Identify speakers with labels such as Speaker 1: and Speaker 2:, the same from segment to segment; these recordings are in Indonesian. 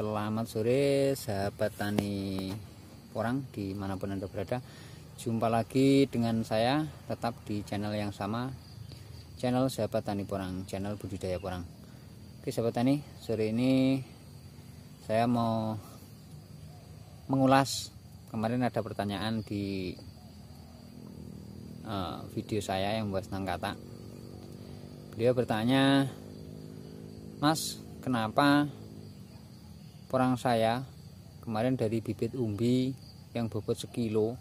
Speaker 1: Selamat sore sahabat tani porang dimanapun anda berada Jumpa lagi dengan saya tetap di channel yang sama Channel sahabat tani porang, channel budidaya porang Oke sahabat tani, sore ini saya mau mengulas Kemarin ada pertanyaan di uh, video saya yang buat senang kata Beliau bertanya Mas, kenapa perang saya kemarin dari bibit umbi yang bobot sekilo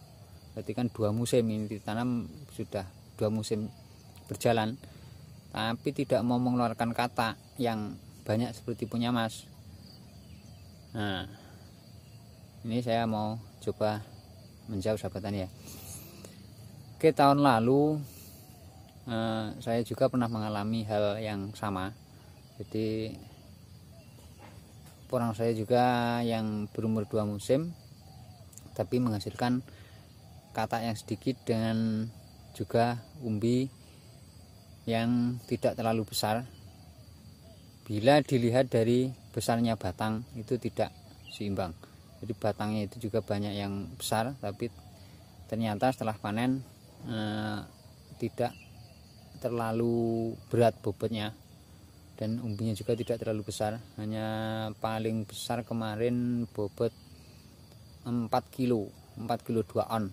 Speaker 1: berarti kan dua musim ini ditanam sudah dua musim berjalan tapi tidak mau mengeluarkan kata yang banyak seperti punya mas nah ini saya mau coba menjawab sahabat ya oke tahun lalu eh, saya juga pernah mengalami hal yang sama jadi porang saya juga yang berumur dua musim tapi menghasilkan kata yang sedikit dengan juga umbi yang tidak terlalu besar bila dilihat dari besarnya batang itu tidak seimbang jadi batangnya itu juga banyak yang besar tapi ternyata setelah panen eh, tidak terlalu berat bobotnya dan umbinya juga tidak terlalu besar hanya paling besar kemarin bobot 4 kilo 4 kilo 2 on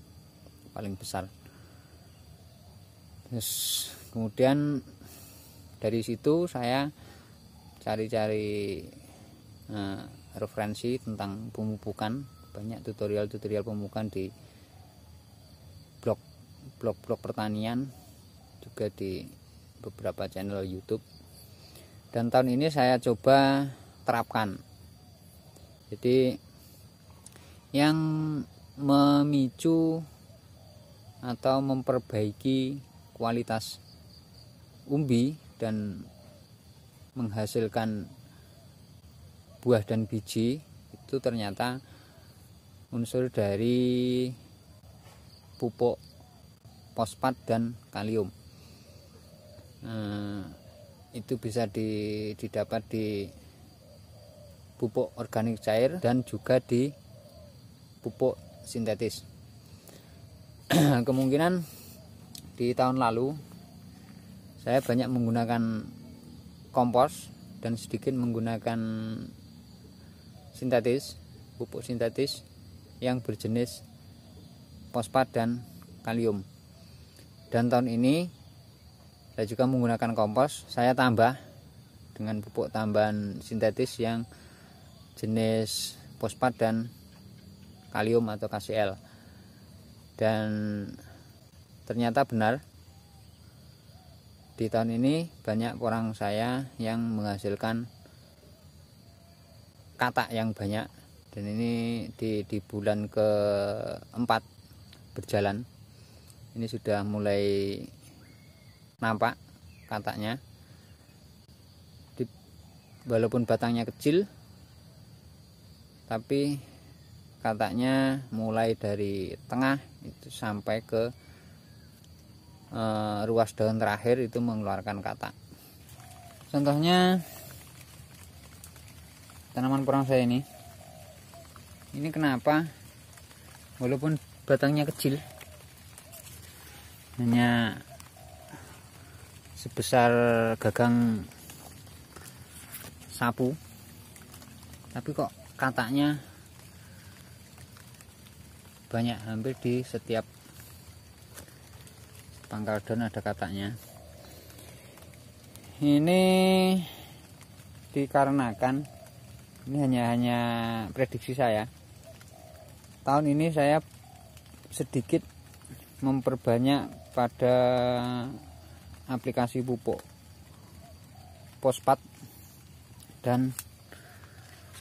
Speaker 1: paling besar terus kemudian dari situ saya cari-cari uh, referensi tentang pemupukan banyak tutorial-tutorial pemupukan di blog blog-blog pertanian juga di beberapa channel YouTube dan tahun ini saya coba terapkan jadi yang memicu atau memperbaiki kualitas umbi dan menghasilkan buah dan biji itu ternyata unsur dari pupuk fosfat dan kalium. Nah, itu bisa didapat di pupuk organik cair dan juga di pupuk sintetis kemungkinan di tahun lalu saya banyak menggunakan kompos dan sedikit menggunakan sintetis pupuk sintetis yang berjenis fosfat dan kalium dan tahun ini saya juga menggunakan kompos saya tambah dengan pupuk tambahan sintetis yang jenis fosfat dan kalium atau KCl dan ternyata benar di tahun ini banyak orang saya yang menghasilkan katak yang banyak dan ini di, di bulan keempat berjalan ini sudah mulai nampak katanya, Di, walaupun batangnya kecil tapi katanya mulai dari tengah itu sampai ke e, ruas daun terakhir itu mengeluarkan katak contohnya tanaman perang saya ini ini kenapa walaupun batangnya kecil hanya sebesar gagang sapu tapi kok katanya banyak hampir di setiap pangkal daun ada katanya. ini dikarenakan ini hanya hanya prediksi saya tahun ini saya sedikit memperbanyak pada aplikasi pupuk pospat dan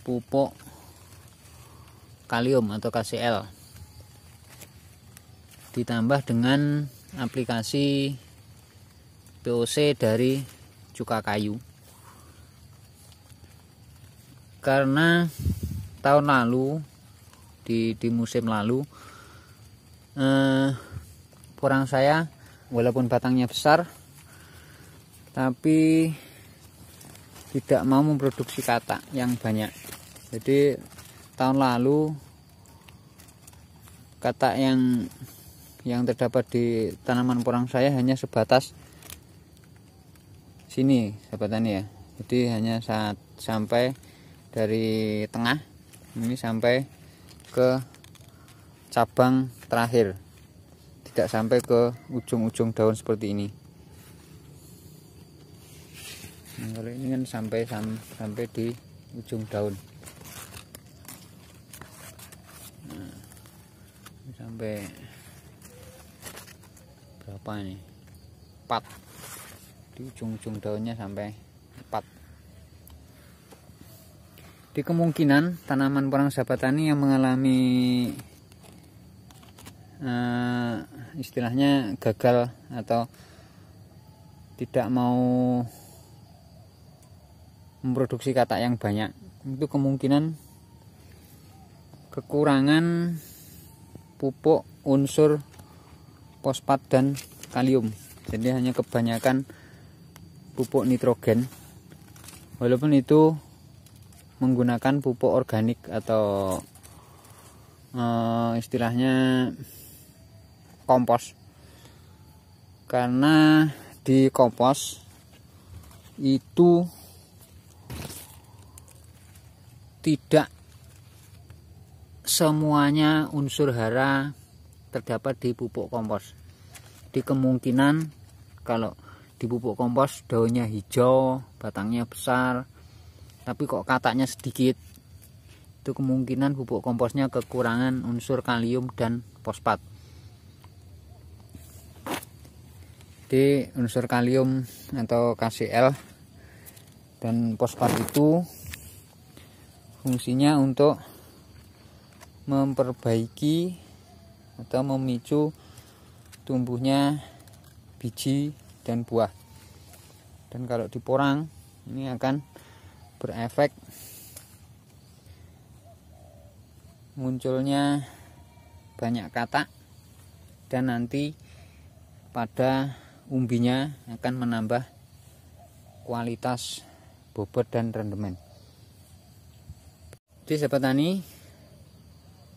Speaker 1: pupuk kalium atau KCL ditambah dengan aplikasi POC dari cuka kayu karena tahun lalu di, di musim lalu eh, kurang saya walaupun batangnya besar tapi tidak mau memproduksi katak yang banyak jadi tahun lalu katak yang yang terdapat di tanaman porang saya hanya sebatas sini sahabat ya jadi hanya saat sampai dari tengah ini sampai ke cabang terakhir tidak sampai ke ujung-ujung daun seperti ini nah, kalau ini kan sampai sampai di ujung daun nah, sampai berapa ini 4 di ujung-ujung daunnya sampai 4 di kemungkinan tanaman perang sahabat tani yang mengalami uh, istilahnya gagal atau tidak mau memproduksi katak yang banyak itu kemungkinan kekurangan pupuk unsur fosfat dan kalium jadi hanya kebanyakan pupuk nitrogen walaupun itu menggunakan pupuk organik atau e, istilahnya kompos karena di kompos itu tidak semuanya unsur hara terdapat di pupuk kompos. Di kemungkinan kalau di pupuk kompos daunnya hijau, batangnya besar, tapi kok katanya sedikit, itu kemungkinan pupuk komposnya kekurangan unsur kalium dan fosfat. Di unsur kalium atau KCl dan fosfat itu fungsinya untuk memperbaiki atau memicu tumbuhnya biji dan buah dan kalau diporang ini akan berefek munculnya banyak kata dan nanti pada umbinya akan menambah kualitas bobot dan rendemen jadi sahabat tani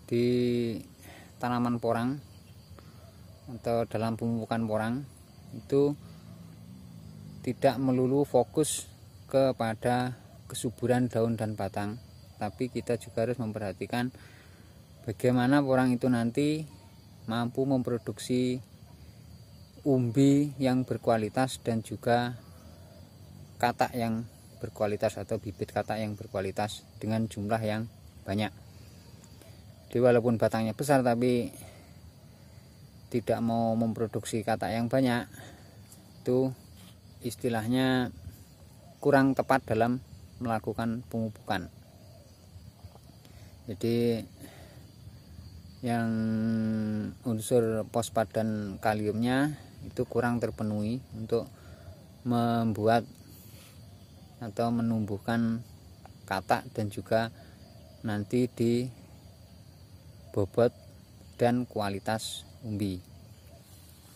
Speaker 1: di tanaman porang atau dalam pemupukan porang itu tidak melulu fokus kepada kesuburan daun dan batang tapi kita juga harus memperhatikan bagaimana porang itu nanti mampu memproduksi umbi yang berkualitas dan juga katak yang berkualitas atau bibit kata yang berkualitas dengan jumlah yang banyak jadi walaupun batangnya besar tapi tidak mau memproduksi kata yang banyak itu istilahnya kurang tepat dalam melakukan pemupukan jadi yang unsur pospat dan kaliumnya itu kurang terpenuhi untuk membuat atau menumbuhkan katak dan juga nanti di bobot dan kualitas umbi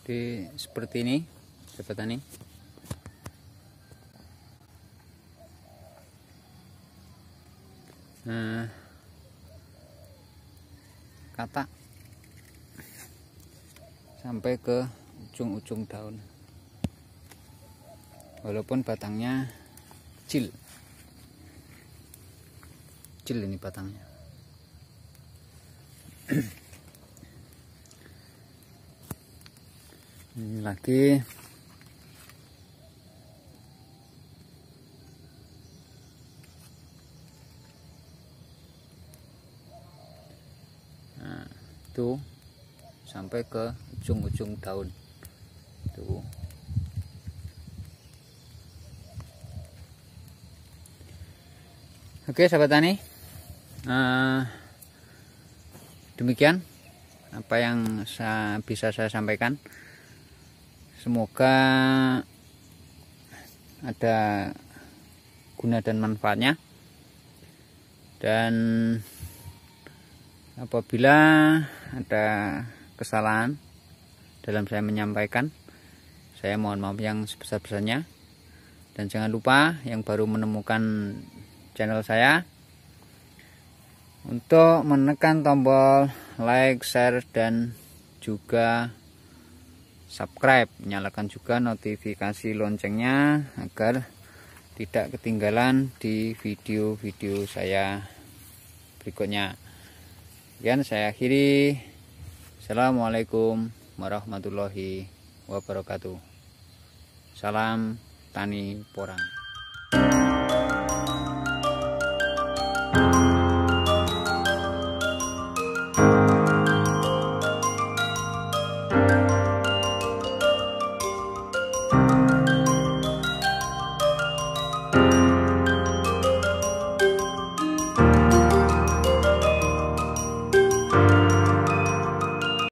Speaker 1: di seperti ini sobat tani nah katak sampai ke ujung-ujung daun walaupun batangnya kecil kecil ini batangnya ini lagi nah, itu sampai ke ujung-ujung daun tuh Oke sahabat tani eh, Demikian Apa yang saya, bisa saya sampaikan Semoga Ada Guna dan manfaatnya Dan Apabila Ada kesalahan Dalam saya menyampaikan Saya mohon maaf yang sebesar-besarnya Dan jangan lupa yang baru menemukan channel saya untuk menekan tombol like, share, dan juga subscribe nyalakan juga notifikasi loncengnya agar tidak ketinggalan di video-video saya berikutnya sekian saya akhiri Assalamualaikum warahmatullahi wabarakatuh salam tani porang